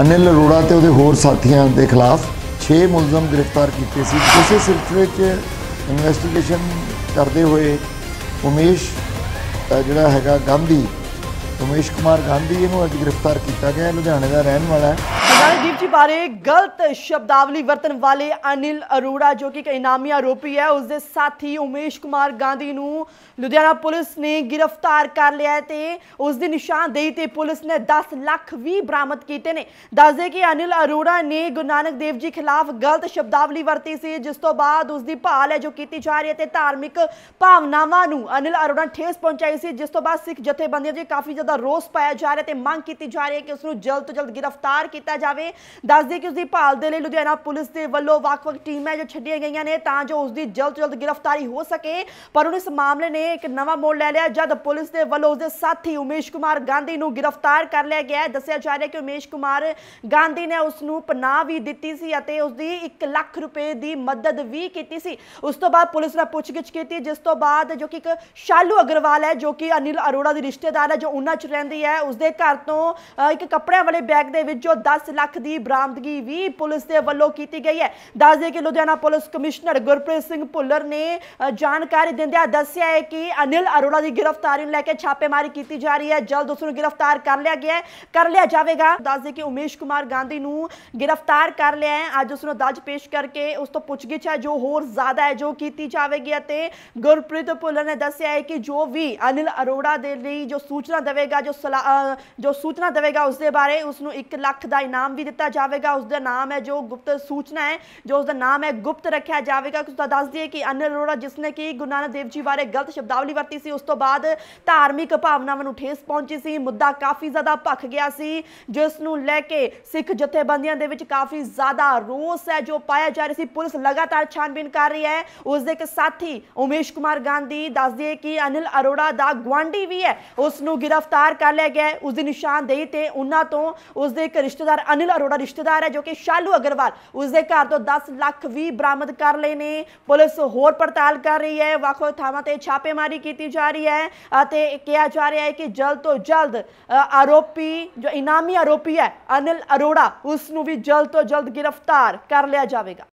ਅਨਿਲ ਅਰੋੜਾ ਤੇ ਉਹਦੇ ਹੋਰ ਸਾਥੀਆਂ ਦੇ ਖਿਲਾਫ 6 ਮੁਲਜ਼ਮ ਗ੍ਰਿਫਤਾਰ ਕੀਤੇ ਸੀ ਇਸੇ ਸਿਲਸਿਲੇ 'ਚ ਇਨਵੈਸਟੀਗੇਸ਼ਨ ਕਰਦੇ ਹੋਏ ਉਮੇਸ਼ ਜਿਹੜਾ ਹੈਗਾ ਗਾਂਧੀ ਉਮੇਸ਼ ਕੁਮਾਰ ਗਾਂਧੀ ਇਹਨੂੰ ਅੱਜ ਗ੍ਰਿਫਤਾਰ ਕੀਤਾ ਗਿਆ ਲੁਧਿਆਣੇ ਦਾ ਰਹਿਣ ਵਾਲਾ ਹੈ ਜੀ ਜੀ ਬਾਰੇ ਗਲਤ ਸ਼ਬਦਾਵਲੀ ਵਰਤਨ ਵਾਲੇ ਅਨਿਲ ਅਰੋੜਾ ਜੋ ਕਿ ਇੱਕ ਇਨਾਮੀ ਆਰੋਪੀ ਹੈ ਉਸ ਦੇ ਸਾਥੀ ਉਮੇਸ਼ ਕੁਮਾਰ ਗਾਂਧੀ ਨੂੰ ਲੁਧਿਆਣਾ ਪੁਲਿਸ ਨੇ ਗ੍ਰਿਫਤਾਰ ਕਰ ਲਿਆ ਤੇ ਉਸ ਦੀ ਨਿਸ਼ਾਨਦੇਹੀ ਤੇ ਪੁਲਿਸ ਨੇ 10 ਲੱਖ ਵੀ ਬਰਾਮਦ ਕੀਤੇ ਨੇ ਦੱਸਦੇ ਕਿ ਅਨਿਲ ਅਰੋੜਾ ਨੇ ਗੁਰੂ ਨਾਨਕ ਦੇਵ ਜੀ ਖਿਲਾਫ ਗਲਤ ਸ਼ਬਦਾਵਲੀ ਵਰਤੀ ਸੀ ਜਿਸ ਤੋਂ ਬਾਅਦ ਉਸ ਦੀ ਭਾਲ ਹੈ ਜੋ ਕੀਤੀ ਜਾ ਰਹੀ ਹੈ ਤੇ ਧਾਰਮਿਕ ਭਾਵਨਾਵਾਂ ਨੂੰ ਅਨਿਲ ਅਰੋੜਾ ਠੇਸ ਪਹੁੰਚਾਈ ਸੀ ਜਿਸ ਤੋਂ ਬਾਅਦ ਸਿੱਖ ਜਥੇਬੰਦੀਆਂ ਦੇ ਕਾਫੀ ਜ਼ਿਆਦਾ ਰੋਸ ਪਾਇਆ ਜਾ ਰਿਹਾ ਤੇ ਮੰਗ ਕੀਤੀ ਜਾ ਰਹੀ ਹੈ ਕਿ ਉਸ ਨੂੰ ਜਲਦ ਤੋਂ ਜਲਦ ਗ੍ਰਿਫਤਾਰ ਕੀਤਾ ਜਾਵੇ ਦੱਸ ਦਈਏ ਕਿ ਉਸ ਦੀ ਭਾਲ ਦੇ ਲਈ ਲੁਧਿਆਣਾ ਪੁਲਿਸ ਦੇ ਵੱਲੋਂ ਵੱਖ-ਵੱਖ ਟੀਮਾਂ ਜੋ ਛੱਡੀਆਂ ਗਈਆਂ ਨੇ ਤਾਂ ਜੋ ਉਸ ਦੀ ਜਲਦ ਜਲਦ ਗ੍ਰਿਫਤਾਰੀ ਹੋ ਸਕੇ ਪਰ ਉਸ ਇਸ ਮਾਮਲੇ ਨੇ ਇੱਕ ਨਵਾਂ ਮੋੜ ਲੈ ਲਿਆ ਜਦ ਪੁਲਿਸ ਦੇ ਵੱਲੋਂ ਉਸ ਦੇ ਸਾਥੀ ਉਮੇਸ਼ ਕੁਮਾਰ ਗਾਂਧੀ ਨੂੰ ਗ੍ਰਿਫਤਾਰ ਕਰ ਲਿਆ ਗਿਆ ਹੈ ਦੱਸਿਆ ਜਾ ਰਿਹਾ ਕਿ ਉਮੇਸ਼ ਕੁਮਾਰ ਗਾਂਧੀ ਨੇ ਉਸ ਨੂੰ ਪਨਾਹ ਵੀ ਦਿੱਤੀ ਸੀ ਅਤੇ ਉਸ ਦੀ 1 ਲੱਖ ਰੁਪਏ ਦੀ ਮਦਦ ਵੀ ਕੀਤੀ ਸੀ ਉਸ ਤੋਂ ਬਾਅਦ ਪੁਲਿਸ ਨੇ ਪੁੱਛਗਿੱਛ ਕੀਤੀ ਜਿਸ ਤੋਂ ਬਾਅਦ ਜੋ ਕਿ ਇੱਕ ਸ਼ਾਲੂ ਅਗਰਵਾਲ ਹੈ ਜੋ ਕਿ ਅਨਿਲ ਅਰੋੜਾ ਦੀ ਰਿਸ਼ਤੇਦਾਰ ਹੈ ਜੋ ਉਹਨਾਂ ਚ ਰਹਿੰਦੀ ਹੈ ਉਸ ਦੇ ਘਰ ਤੋਂ ਇੱਕ ਕੱਪੜਿਆਂ ਵਾਲੇ ਬੈਗ ਦੇ ਵਿੱਚ ਜੋ 10 ਲੱਖ ਦੀ ਦੀ ਬਰਾਮਦਗੀ ਵੀ ਪੁਲਿਸ ਦੇ ਵੱਲੋਂ ਕੀਤੀ ਗਈ ਹੈ ਦੱਸ ਦੇ ਕਿ ਲੁਧਿਆਣਾ ਪੁਲਿਸ ਕਮਿਸ਼ਨਰ ਗੁਰਪ੍ਰੀਤ ਸਿੰਘ ਭੁੱਲਰ ਨੇ ਜਾਣਕਾਰੀ ਦਿੰਦਿਆਂ ਦੱਸਿਆ ਹੈ ਕਿ ਅਨਿਲ ਅਰੋੜਾ ਦੀ ਗ੍ਰਿਫਤਾਰੀ ਨੂੰ ਲੈ ਕੇ ਛਾਪੇਮਾਰੀ ਕੀਤੀ ਜਾ ਰਹੀ ਹੈ ਜਲਦ ਉਸ ਨੂੰ ਗ੍ਰਿਫਤਾਰ ਕਰ ਲਿਆ ਗਿਆ ਕਰ ਲਿਆ ਜਾਵੇਗਾ ਦੱਸ ਦੇ ਕਿ ਉਮੇਸ਼ ਕੁਮਾਰ ਗਾਂਧੀ ਨੂੰ ਗ੍ਰਿਫਤਾਰ ਕਰ ਲਿਆ ਹੈ ਅੱਜ ਉਸ ਨੂੰ ਦੱਜ ਪੇਸ਼ ਕਰਕੇ ਉਸ ਤੋਂ ਪੁੱਛਗਿੱਛ ਹੈ ਜੋ ਹੋਰ ਜ਼ਿਆਦਾ ਹੈ ਜੋ ਕੀਤੀ ਜਾਵੇਗੀ ਅਤੇ ਗੁਰਪ੍ਰੀਤ ਭੁੱਲਰ ਨੇ ਦੱਸਿਆ ਹੈ ਕਿ ਜੋ ਵੀ ਅਨਿਲ ਅਰੋੜਾ ਦੇ ਲਈ ਜੋ ਸੂਚਨਾ ਦੇਵੇਗਾ ਜੋ ਜੋ ਸੂਚਨਾ ਦੇਵੇਗਾ ਉਸ ਦੇ ਬਾਰੇ ਉਸ ਨੂੰ 1 ਲੱਖ ਦਾ ਇਨਾਮ ਵੀ ਦਿੱਤਾ ਰੱਖਿਆ ਜਾਵੇਗਾ ਉਸ ਦਾ ਨਾਮ ਹੈ ਜੋ ਗੁਪਤ ਸੂਚਨਾ ਹੈ ਜੋ ਉਸ ਦਾ ਨਾਮ ਹੈ ਗੁਪਤ ਰੱਖਿਆ ਜਾਵੇਗਾ ਕਿ ਤੁਹਾਨੂੰ ਦੱਸ ਦਈਏ ਕਿ ਅਨਿਲ ਅਰੋੜਾ ਜਿਸ ਨੇ ਕਿ ਗੁਨਾਨਾ ਦੇਵ ਜੀ ਬਾਰੇ ਗਲਤ ਸ਼ਬਦਾਵਲੀ ਵਰਤੀ ਸੀ ਉਸ ਤੋਂ ਬਾਅਦ ਧਾਰਮਿਕ ਭਾਵਨਾਵਾਂ ਨੂੰ ਠੇਸ ਪਹੁੰਚੀ ਸੀ ਮੁੱਦਾ ਕਾਫੀ ਜ਼ਿਆਦਾ ਭਖ ਗਿਆ ਸੀ ਜਿਸ ਨੂੰ ਲੈ ਕੇ ਸਿੱਖ ਜਥੇਬੰਦੀਆਂ ਦੇ ਵਿੱਚ ਕਾਫੀ ਜ਼ਿਆਦਾ ਰੋਸ ਹੈ ਜੋ ਪਾਇਆ ਜਾ ਰਿਹਾ ਸੀ ਪੁਲਿਸ ਲਗਾਤਾਰ ਛਾਨਬੀਨ ਕਰ ਰਹੀ ਹੈ ਉਸ ਦੇ ਇੱਕ ਸਾਥੀ ਉਮੇਸ਼ ਕੁਮਾਰ ਗਾਂਧੀ ਦੱਸ ਦਈਏ ਕਿ ਅਨਿਲ ਅਰੋੜਾ ਦਾ ਗਵਾਂਡੀ ਵੀ ਹੈ ਉਸ ਨੂੰ ਗ੍ਰਿਫਤਾਰ ਕਰ ਲਿਆ ਗਿਆ ਉਸ ਦੀ ਨਿਸ਼ਾਨਦੇਹੀ ਤੇ ਉਹਨਾਂ ਤੋਂ ਉਸ ਦੇ ਇੱਕ ਰਿਸ਼ਤੇਦਾਰ ਅਨਿਲ ਅਰੋੜਾ ਦਾ ਰਿਸ਼ਤੇਦਾਰ ਹੈ ਜੋ ਕਿ ਸ਼ਾਲੂ ਅਗਰਵਾਲ ਉਸ ਦੇ ਘਰ ਤੋਂ 10 ਲੱਖ ਵੀ ਬਰਾਮਦ ਕਰ ਲਏ ਨੇ ਪੁਲਿਸ ਹੋਰ ਪੜਤਾਲ ਕਰ ਰਹੀ ਹੈ ਵੱਖ ਵੱਖ ਥਾਵਾਂ ਤੇ ਛਾਪੇਮਾਰੀ ਕੀਤੀ ਜਾ ਰਹੀ ਹੈ ਅਤੇ ਕਿਹਾ ਜਾ ਰਿਹਾ ਹੈ ਕਿ ਜਲਦ ਤੋਂ ਜਲਦ ਆਰੋਪੀ ਜੋ ਇਨਾਮੀ ਆਰੋਪੀ ਹੈ ਅਨਿਲ ਅਰੋੜਾ ਉਸ ਨੂੰ ਵੀ ਜਲਦ ਤੋਂ ਜਲਦ ਗ੍ਰਿਫਤਾਰ ਕਰ ਲਿਆ ਜਾਵੇਗਾ